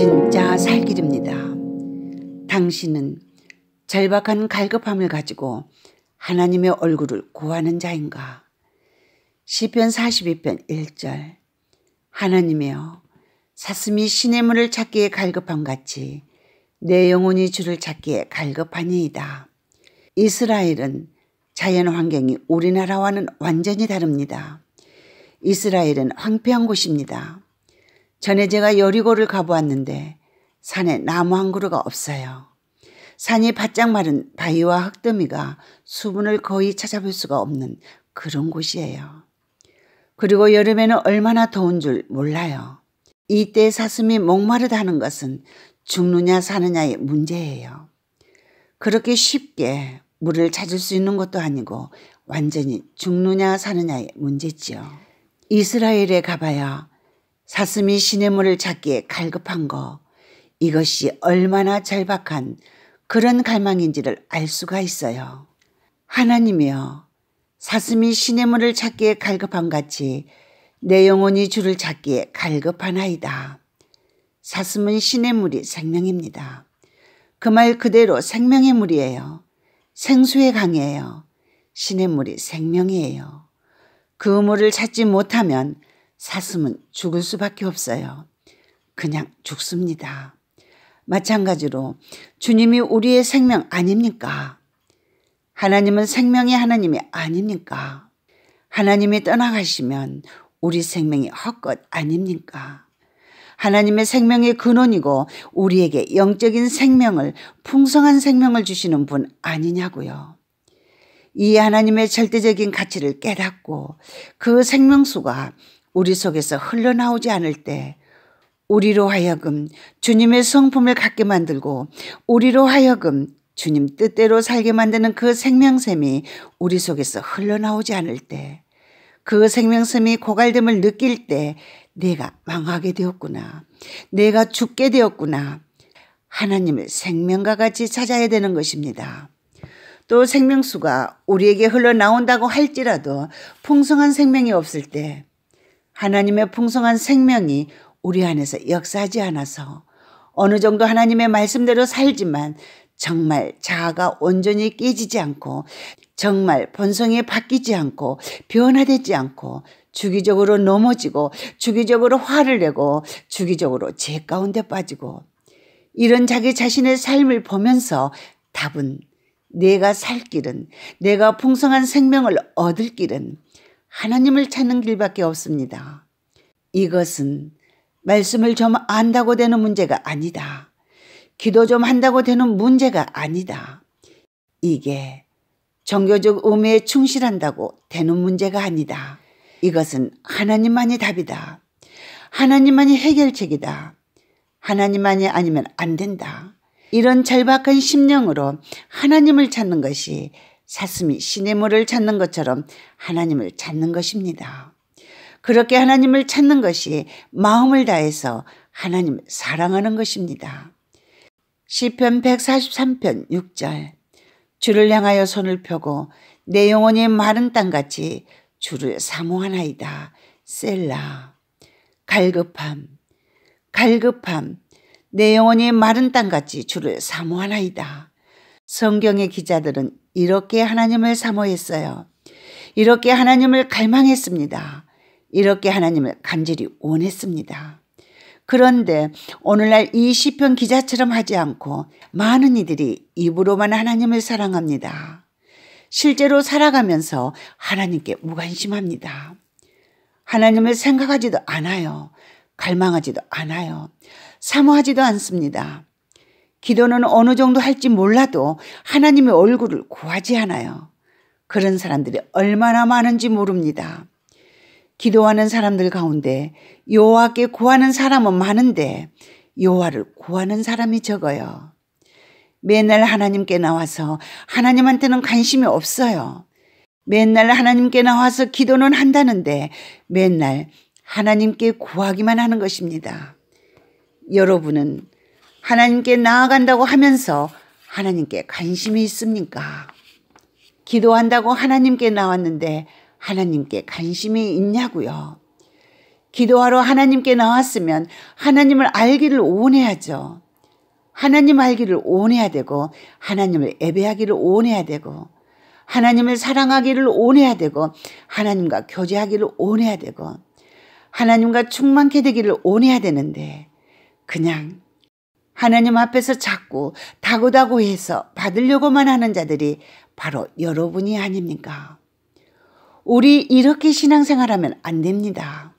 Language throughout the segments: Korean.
진짜 살 길입니다. 당신은 절박한 갈급함을 가지고 하나님의 얼굴을 구하는 자인가? 시편 42편 1절 하나님이여 사슴이 신의 물을 찾기에 갈급함 같이 내 영혼이 주를 찾기에 갈급하니이다. 이스라엘은 자연 환경이 우리나라와는 완전히 다릅니다. 이스라엘은 황폐한 곳입니다. 전에 제가 여리고를 가보았는데 산에 나무 한 그루가 없어요. 산이 바짝 마른 바위와 흙더미가 수분을 거의 찾아볼 수가 없는 그런 곳이에요. 그리고 여름에는 얼마나 더운 줄 몰라요. 이때 사슴이 목마르다는 것은 죽느냐 사느냐의 문제예요. 그렇게 쉽게 물을 찾을 수 있는 것도 아니고 완전히 죽느냐 사느냐의 문제지요. 이스라엘에 가봐야 사슴이 시냇물을 찾기에 갈급한 거 이것이 얼마나 절박한 그런 갈망인지를 알 수가 있어요. 하나님이여 사슴이 시냇물을 찾기에 갈급한 같이 내 영혼이 주를 찾기에 갈급하나이다. 사슴은 시냇물이 생명입니다. 그 말 그대로 생명의 물이에요. 생수의 강이에요. 시냇물이 생명이에요. 그 물을 찾지 못하면 사슴은 죽을 수밖에 없어요. 그냥 죽습니다. 마찬가지로 주님이 우리의 생명 아닙니까? 하나님은 생명의 하나님이 아닙니까? 하나님이 떠나가시면 우리 생명이 헛것 아닙니까? 하나님의 생명의 근원이고 우리에게 영적인 생명을 풍성한 생명을 주시는 분 아니냐고요. 이 하나님의 절대적인 가치를 깨닫고 그 생명수가 우리 속에서 흘러나오지 않을 때 우리로 하여금 주님의 성품을 갖게 만들고 우리로 하여금 주님 뜻대로 살게 만드는 그 생명샘이 우리 속에서 흘러나오지 않을 때 그 생명샘이 고갈됨을 느낄 때 내가 망하게 되었구나. 내가 죽게 되었구나. 하나님을 생명과 같이 찾아야 되는 것입니다. 또 생명수가 우리에게 흘러나온다고 할지라도 풍성한 생명이 없을 때 하나님의 풍성한 생명이 우리 안에서 역사하지 않아서 어느 정도 하나님의 말씀대로 살지만 정말 자아가 온전히 깨지지 않고 정말 본성이 바뀌지 않고 변화되지 않고 주기적으로 넘어지고 주기적으로 화를 내고 주기적으로 죄 가운데 빠지고 이런 자기 자신의 삶을 보면서 답은 내가 살 길은 내가 풍성한 생명을 얻을 길은 하나님을 찾는 길밖에 없습니다. 이것은 말씀을 좀 안다고 되는 문제가 아니다. 기도 좀 한다고 되는 문제가 아니다. 이게 종교적 의무에 충실한다고 되는 문제가 아니다. 이것은 하나님만이 답이다. 하나님만이 해결책이다. 하나님만이 아니면 안 된다. 이런 절박한 심령으로 하나님을 찾는 것이 사슴이 시냇 물을 찾는 것처럼 하나님을 찾는 것입니다. 그렇게 하나님을 찾는 것이 마음을 다해서 하나님을 사랑하는 것입니다. 시편 143편 6절 주를 향하여 손을 펴고 내 영혼이 마른 땅같이 주를 사모하나이다. 셀라 갈급함 갈급함 내 영혼이 마른 땅같이 주를 사모하나이다. 성경의 기자들은 이렇게 하나님을 사모했어요. 이렇게 하나님을 갈망했습니다. 이렇게 하나님을 간절히 원했습니다. 그런데 오늘날 이 시편 기자처럼 하지 않고 많은 이들이 입으로만 하나님을 사랑합니다. 실제로 살아가면서 하나님께 무관심합니다. 하나님을 생각하지도 않아요. 갈망하지도 않아요. 사모하지도 않습니다. 기도는 어느 정도 할지 몰라도 하나님의 얼굴을 구하지 않아요. 그런 사람들이 얼마나 많은지 모릅니다. 기도하는 사람들 가운데 여호와께 구하는 사람은 많은데 여호와를 구하는 사람이 적어요. 맨날 하나님께 나와서 하나님한테는 관심이 없어요. 맨날 하나님께 나와서 기도는 한다는데 맨날 하나님께 구하기만 하는 것입니다. 여러분은 하나님께 나아간다고 하면서 하나님께 관심이 있습니까? 기도한다고 하나님께 나왔는데 하나님께 관심이 있냐고요? 기도하러 하나님께 나왔으면 하나님을 알기를 원해야죠. 하나님 알기를 원해야 되고 하나님을 예배하기를 원해야 되고 하나님을 사랑하기를 원해야 되고 하나님과 교제하기를 원해야 되고 하나님과 충만케 되기를 원해야 되는데 그냥 하나님 앞에서 자꾸 다구다구해서 받으려고만 하는 자들이 바로 여러분이 아닙니까? 우리 이렇게 신앙생활하면 안 됩니다.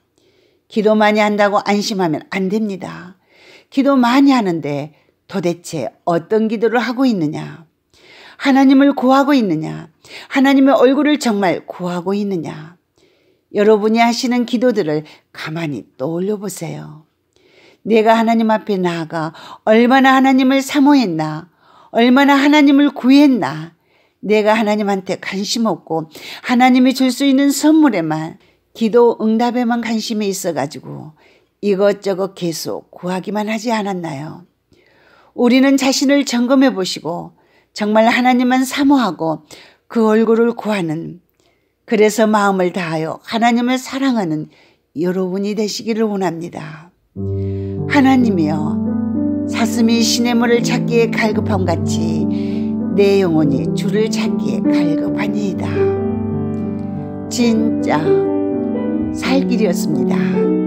기도 많이 한다고 안심하면 안 됩니다. 기도 많이 하는데 도대체 어떤 기도를 하고 있느냐? 하나님을 구하고 있느냐? 하나님의 얼굴을 정말 구하고 있느냐? 여러분이 하시는 기도들을 가만히 떠올려 보세요. 내가 하나님 앞에 나아가 얼마나 하나님을 사모했나, 얼마나 하나님을 구했나, 내가 하나님한테 관심 없고 하나님이 줄 수 있는 선물에만 기도 응답에만 관심이 있어가지고 이것저것 계속 구하기만 하지 않았나요? 우리는 자신을 점검해 보시고 정말 하나님만 사모하고 그 얼굴을 구하는 그래서 마음을 다하여 하나님을 사랑하는 여러분이 되시기를 원합니다. 하나님이여 사슴이 신의 물을 찾기에 갈급함 같이 내 영혼이 주를 찾기에 갈급하니이다. 진짜 살 길이었습니다.